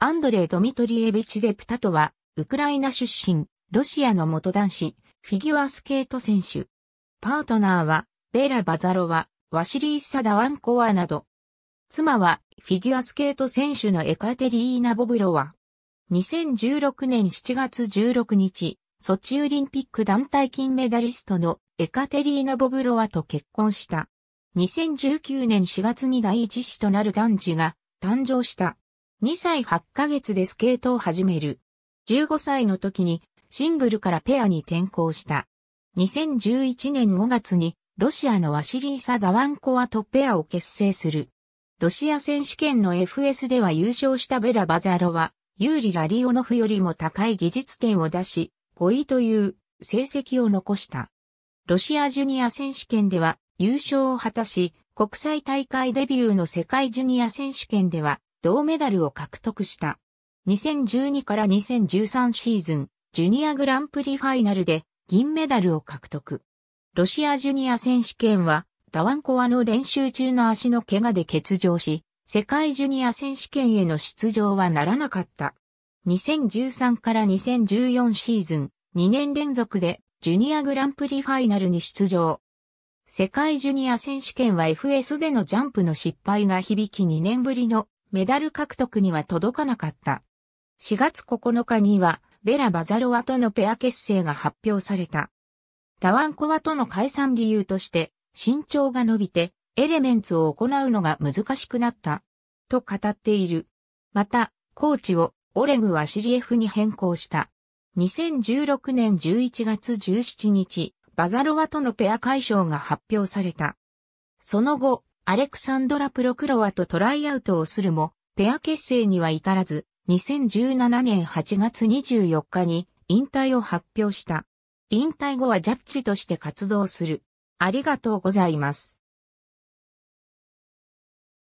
アンドレイ・ドミトリエビチ・デプタトは、ウクライナ出身、ロシアの元男子、フィギュアスケート選手。パートナーは、ベラ・バザロワ、ワシリー・サダワンコワなど。妻は、フィギュアスケート選手のエカテリーナ・ボブロワ。2016年7月16日、ソチオリンピック団体金メダリストのエカテリーナ・ボブロワと結婚した。2019年4月に第一子となる男児が誕生した。2歳8ヶ月でスケートを始める。15歳の時にシングルからペアに転向した。2011年5月にロシアのワシリーサ・ダワンコワとペアを結成する。ロシア選手権の FS では優勝したベラ・バザロは、ユーリ・ラリオノフよりも高い技術点を出し、5位という成績を残した。ロシアジュニア選手権では優勝を果たし、国際大会デビューの世界ジュニア選手権では銅メダルを獲得した。2012から2013シーズン、ジュニアグランプリファイナルで銀メダルを獲得。ロシアジュニア選手権は、ダワンコアの練習中の足の怪我で欠場し、世界ジュニア選手権への出場はならなかった。2013から2014シーズン、2年連続でジュニアグランプリファイナルに出場。世界ジュニア選手権は FS でのジャンプの失敗が響き2年ぶりのメダル獲得には届かなかった。4月9日には、ベラ・バザロワとのペア結成が発表された。ダワンコワとの解散理由として、身長が伸びて、エレメンツを行うのが難しくなった、と語っている。また、コーチをオレグ・ワシリエフに変更した。2016年11月17日、バザロワとのペア解消が発表された。その後、アレクサンドラ・プロクロワとトライアウトをするも、ペア結成には至らず、2017年8月24日に引退を発表した。引退後はジャッジとして活動する。ありがとうございます。